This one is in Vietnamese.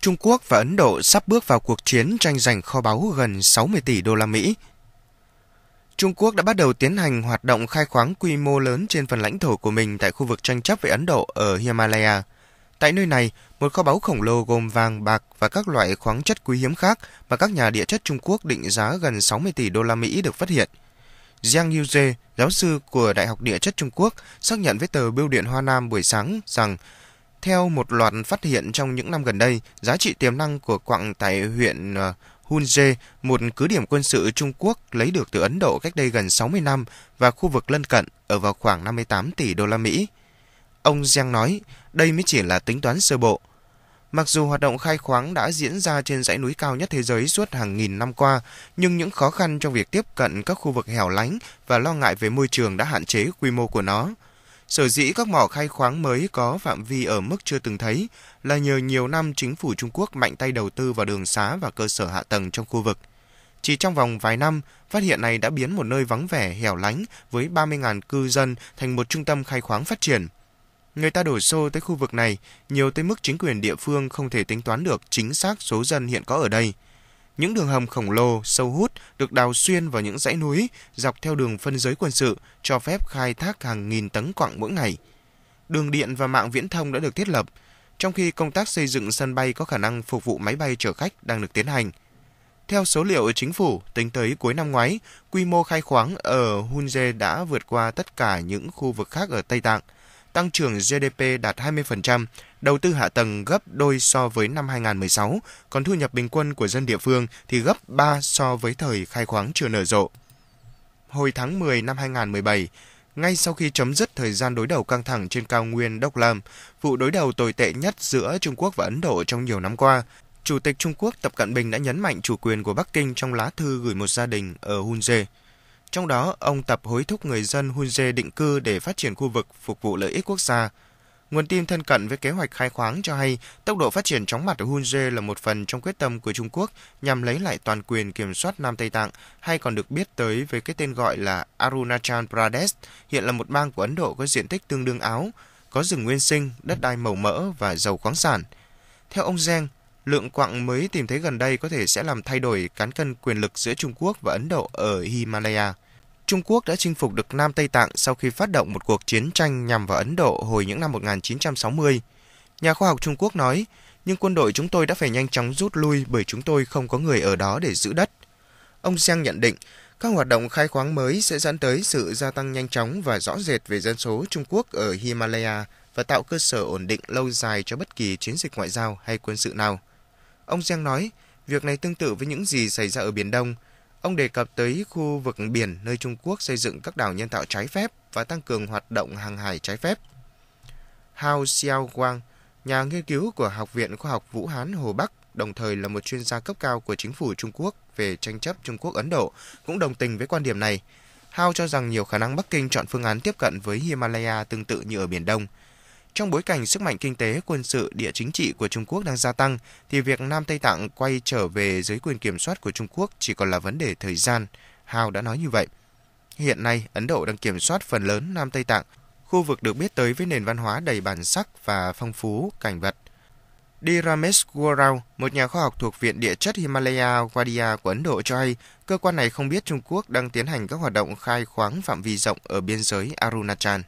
Trung Quốc và Ấn Độ sắp bước vào cuộc chiến tranh giành kho báu gần 60 tỷ đô la Mỹ. Trung Quốc đã bắt đầu tiến hành hoạt động khai khoáng quy mô lớn trên phần lãnh thổ của mình tại khu vực tranh chấp với Ấn Độ ở Himalaya. Tại nơi này, một kho báu khổng lồ gồm vàng, bạc và các loại khoáng chất quý hiếm khác mà các nhà địa chất Trung Quốc định giá gần 60 tỷ đô la Mỹ được phát hiện. Jiang Yuzhe, giáo sư của Đại học Địa chất Trung Quốc, xác nhận với tờ Bưu điện Hoa Nam buổi sáng rằng theo một loạt phát hiện trong những năm gần đây, giá trị tiềm năng của quặng tại huyện ờ, Hunze, một cứ điểm quân sự Trung Quốc lấy được từ Ấn Độ cách đây gần 60 năm và khu vực lân cận ở vào khoảng 58 tỷ đô la Mỹ. Ông Giang nói, đây mới chỉ là tính toán sơ bộ. Mặc dù hoạt động khai khoáng đã diễn ra trên dãy núi cao nhất thế giới suốt hàng nghìn năm qua, nhưng những khó khăn trong việc tiếp cận các khu vực hẻo lánh và lo ngại về môi trường đã hạn chế quy mô của nó. Sở dĩ các mỏ khai khoáng mới có phạm vi ở mức chưa từng thấy là nhờ nhiều năm chính phủ Trung Quốc mạnh tay đầu tư vào đường xá và cơ sở hạ tầng trong khu vực. Chỉ trong vòng vài năm, phát hiện này đã biến một nơi vắng vẻ, hẻo lánh với 30.000 cư dân thành một trung tâm khai khoáng phát triển. Người ta đổ xô tới khu vực này, nhiều tới mức chính quyền địa phương không thể tính toán được chính xác số dân hiện có ở đây – những đường hầm khổng lồ, sâu hút được đào xuyên vào những dãy núi dọc theo đường phân giới quân sự cho phép khai thác hàng nghìn tấn quặng mỗi ngày. Đường điện và mạng viễn thông đã được thiết lập, trong khi công tác xây dựng sân bay có khả năng phục vụ máy bay chở khách đang được tiến hành. Theo số liệu ở chính phủ, tính tới cuối năm ngoái, quy mô khai khoáng ở Hunze đã vượt qua tất cả những khu vực khác ở Tây Tạng – tăng trưởng GDP đạt 20%, đầu tư hạ tầng gấp đôi so với năm 2016, còn thu nhập bình quân của dân địa phương thì gấp 3 so với thời khai khoáng chưa nở rộ. Hồi tháng 10 năm 2017, ngay sau khi chấm dứt thời gian đối đầu căng thẳng trên cao nguyên Đốc Lam, vụ đối đầu tồi tệ nhất giữa Trung Quốc và Ấn Độ trong nhiều năm qua, Chủ tịch Trung Quốc Tập Cận Bình đã nhấn mạnh chủ quyền của Bắc Kinh trong lá thư gửi một gia đình ở Hunze. Trong đó, ông Tập hối thúc người dân Hunje định cư để phát triển khu vực phục vụ lợi ích quốc gia. Nguồn tin thân cận với kế hoạch khai khoáng cho hay tốc độ phát triển chóng mặt ở Hunje là một phần trong quyết tâm của Trung Quốc nhằm lấy lại toàn quyền kiểm soát Nam Tây Tạng, hay còn được biết tới với cái tên gọi là Arunachal Pradesh, hiện là một bang của Ấn Độ có diện tích tương đương Áo, có rừng nguyên sinh, đất đai màu mỡ và giàu khoáng sản. Theo ông Zeng, lượng quặng mới tìm thấy gần đây có thể sẽ làm thay đổi cán cân quyền lực giữa Trung Quốc và Ấn Độ ở Himalaya. Trung Quốc đã chinh phục được Nam Tây Tạng sau khi phát động một cuộc chiến tranh nhằm vào Ấn Độ hồi những năm 1960. Nhà khoa học Trung Quốc nói, nhưng quân đội chúng tôi đã phải nhanh chóng rút lui bởi chúng tôi không có người ở đó để giữ đất. Ông Giang nhận định, các hoạt động khai khoáng mới sẽ dẫn tới sự gia tăng nhanh chóng và rõ rệt về dân số Trung Quốc ở Himalaya và tạo cơ sở ổn định lâu dài cho bất kỳ chiến dịch ngoại giao hay quân sự nào. Ông Giang nói, việc này tương tự với những gì xảy ra ở Biển Đông – Ông đề cập tới khu vực biển nơi Trung Quốc xây dựng các đảo nhân tạo trái phép và tăng cường hoạt động hàng hải trái phép. Hao Xiaoguang, nhà nghiên cứu của Học viện Khoa học Vũ Hán Hồ Bắc, đồng thời là một chuyên gia cấp cao của chính phủ Trung Quốc về tranh chấp Trung Quốc-Ấn Độ, cũng đồng tình với quan điểm này. Hao cho rằng nhiều khả năng Bắc Kinh chọn phương án tiếp cận với Himalaya tương tự như ở Biển Đông – trong bối cảnh sức mạnh kinh tế, quân sự, địa chính trị của Trung Quốc đang gia tăng, thì việc Nam Tây Tạng quay trở về dưới quyền kiểm soát của Trung Quốc chỉ còn là vấn đề thời gian, Hào đã nói như vậy. Hiện nay, Ấn Độ đang kiểm soát phần lớn Nam Tây Tạng, khu vực được biết tới với nền văn hóa đầy bản sắc và phong phú cảnh vật. Đi Ramesh Gurau, một nhà khoa học thuộc Viện Địa chất Himalaya Wadia của Ấn Độ cho hay, cơ quan này không biết Trung Quốc đang tiến hành các hoạt động khai khoáng phạm vi rộng ở biên giới Arunachal.